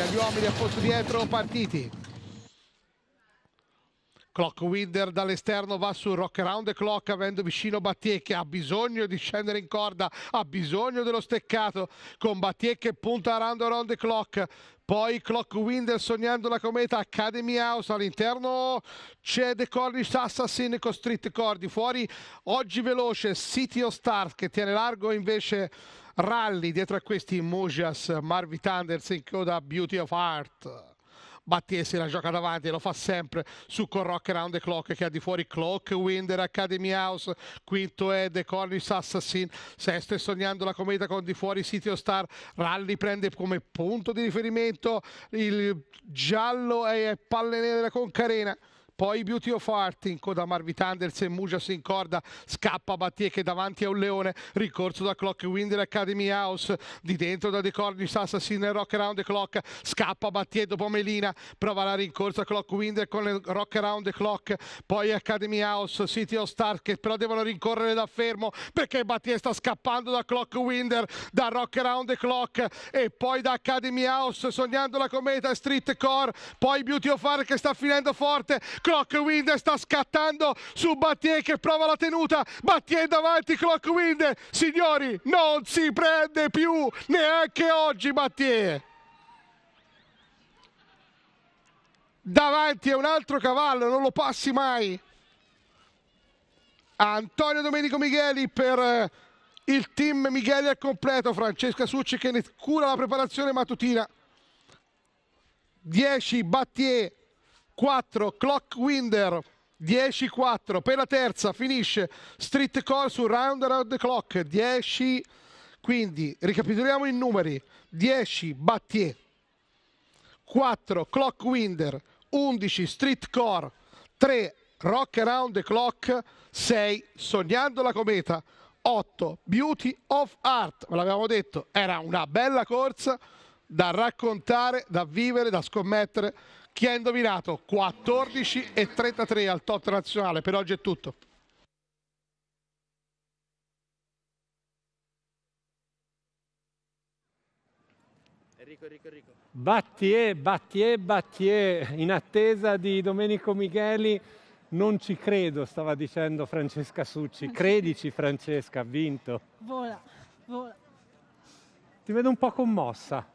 via gli uomini a posto dietro partiti Clock Winder dall'esterno va su rock around the clock avendo vicino Battier che ha bisogno di scendere in corda, ha bisogno dello steccato con Battier che punta around around the clock poi Clockwind sognando la cometa Academy House all'interno c'è The Cornish Assassin con Street Cordi fuori oggi veloce City of Stars che tiene largo invece Rally dietro a questi Mojas Marvi Thunders in coda Beauty of Art Battiesi la gioca davanti, e lo fa sempre su Corrock Around the Clock che ha di fuori Clock, Winder, Academy House, quinto è The Cornish Assassin, sesto è Sognando la Cometa con di fuori City of Star, Rally prende come punto di riferimento il giallo e palle nere con Carena poi Beauty of Art in coda a Marvit Andersen, Mujas in corda, scappa Battie che davanti a un leone, ricorso da Clockwind Academy House, di dentro da De Cornish Assassin e Rock Around the Clock, scappa Battie dopo Melina, prova la rincorsa Clockwind con Rock Around the Clock, poi Academy House, City of Stars che però devono rincorrere da fermo perché Battie sta scappando da Clockwinder, da Rock Around the Clock e poi da Academy House sognando la cometa Street Core, poi Beauty of Art che sta finendo forte Clockwind sta scattando su Battier che prova la tenuta. Battier davanti, Clockwind. Signori, non si prende più neanche oggi Battier. Davanti è un altro cavallo, non lo passi mai. Antonio Domenico Micheli per eh, il team Micheli al completo, Francesca Succi che ne cura la preparazione mattutina. 10 Battier, 4 Clockwinder 10-4 per la terza finisce Street Core su Round Around the Clock 10 quindi ricapitoliamo i numeri 10 Battier 4 Clockwinder 11 Street Core 3 Rock Around the Clock 6 Sognando la cometa 8 Beauty of Art ve l'avevamo detto era una bella corsa da raccontare da vivere da scommettere chi ha indovinato? 14 e 33 al tot nazionale. Per oggi è tutto. Enrico, Enrico, Enrico. Battie, Battie, Battier, in attesa di Domenico Micheli. Non ci credo, stava dicendo Francesca Succi. Credici Francesca, ha vinto. Vola, vola. Ti vedo un po' commossa.